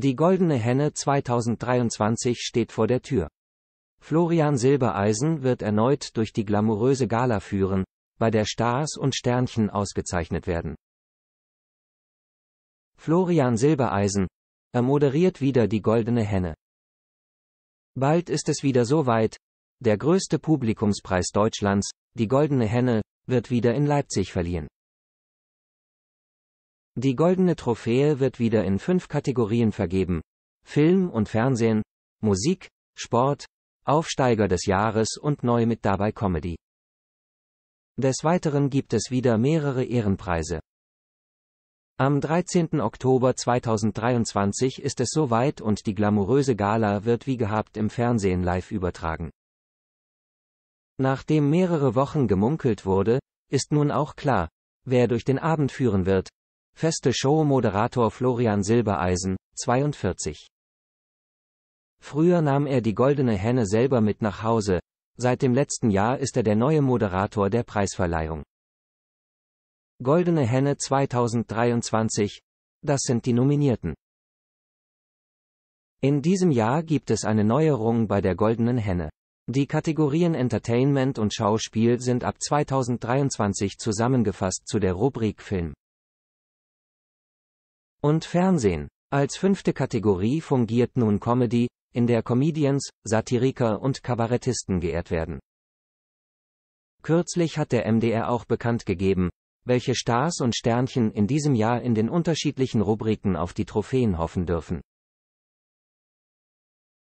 Die Goldene Henne 2023 steht vor der Tür. Florian Silbereisen wird erneut durch die glamouröse Gala führen, bei der Stars und Sternchen ausgezeichnet werden. Florian Silbereisen, er moderiert wieder die Goldene Henne. Bald ist es wieder soweit, der größte Publikumspreis Deutschlands, die Goldene Henne, wird wieder in Leipzig verliehen. Die goldene Trophäe wird wieder in fünf Kategorien vergeben. Film und Fernsehen, Musik, Sport, Aufsteiger des Jahres und neu mit dabei Comedy. Des Weiteren gibt es wieder mehrere Ehrenpreise. Am 13. Oktober 2023 ist es soweit und die glamouröse Gala wird wie gehabt im Fernsehen live übertragen. Nachdem mehrere Wochen gemunkelt wurde, ist nun auch klar, wer durch den Abend führen wird, Feste Showmoderator Florian Silbereisen, 42. Früher nahm er die goldene Henne selber mit nach Hause, seit dem letzten Jahr ist er der neue Moderator der Preisverleihung. Goldene Henne 2023, das sind die Nominierten. In diesem Jahr gibt es eine Neuerung bei der Goldenen Henne. Die Kategorien Entertainment und Schauspiel sind ab 2023 zusammengefasst zu der Rubrik Film und Fernsehen. Als fünfte Kategorie fungiert nun Comedy, in der Comedians, Satiriker und Kabarettisten geehrt werden. Kürzlich hat der MDR auch bekannt gegeben, welche Stars und Sternchen in diesem Jahr in den unterschiedlichen Rubriken auf die Trophäen hoffen dürfen.